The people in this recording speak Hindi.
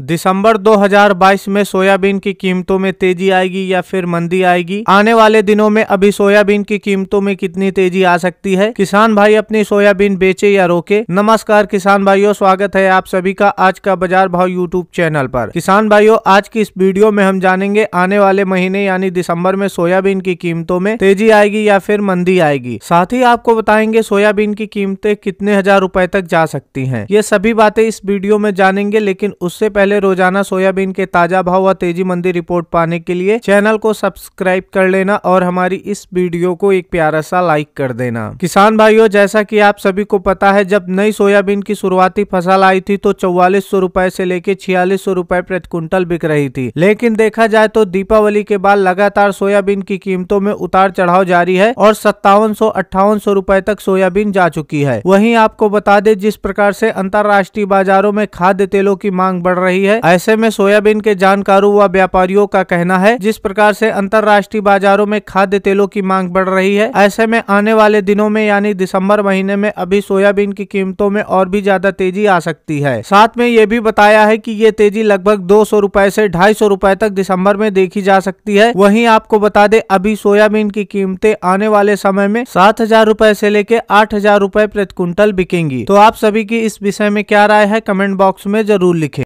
दिसंबर 2022 में सोयाबीन की कीमतों में तेजी आएगी या फिर मंदी आएगी आने वाले दिनों में अभी सोयाबीन की कीमतों में कितनी तेजी आ सकती है किसान भाई अपनी सोयाबीन बेचे या रोके नमस्कार किसान भाइयों स्वागत है आप सभी का आज का बाजार भाव यूट्यूब चैनल पर किसान भाइयों आज की इस वीडियो में हम जानेंगे आने वाले महीने यानी दिसम्बर में सोयाबीन की कीमतों में तेजी आएगी या फिर मंदी आएगी साथ ही आपको बताएंगे सोयाबीन की कीमतें कितने हजार रूपए तक जा सकती है ये सभी बातें इस वीडियो में जानेंगे लेकिन उससे पहले पहले रोजाना सोयाबीन के ताजा भाव व तेजी मंदी रिपोर्ट पाने के लिए चैनल को सब्सक्राइब कर लेना और हमारी इस वीडियो को एक प्यारा सा लाइक कर देना किसान भाइयों जैसा की आप सभी को पता है जब नई सोयाबीन की शुरुआती फसल आई थी तो चौवालीस सौ रूपए ऐसी लेके छियालीस सौ रूपए प्रति क्विंटल बिक रही थी लेकिन देखा जाए तो दीपावली के बाद लगातार सोयाबीन की कीमतों में उतार चढ़ाव जारी है और सत्तावन सौ अट्ठावन सौ रूपए तक सोयाबीन जा चुकी है वहीं आपको बता दें जिस प्रकार से अंतर्राष्ट्रीय बाजारों में खाद्य तेलों की मांग बढ़ रही रही है ऐसे में सोयाबीन के जानकारों व व्यापारियों का कहना है जिस प्रकार से अंतर्राष्ट्रीय बाजारों में खाद्य तेलों की मांग बढ़ रही है ऐसे में आने वाले दिनों में यानी दिसंबर महीने में अभी सोयाबीन की कीमतों में और भी ज्यादा तेजी आ सकती है साथ में ये भी बताया है की ये तेजी लगभग दो सौ रूपए ऐसी ढाई सौ रूपए तक दिसंबर में देखी जा सकती है वही आपको बता दे अभी सोयाबीन की कीमतें आने वाले समय में सात हजार रूपए ऐसी लेके आठ हजार रूपए प्रति क्विंटल बिकेंगी तो आप सभी की इस विषय में क्या राय है कमेंट बॉक्स में जरूर लिखें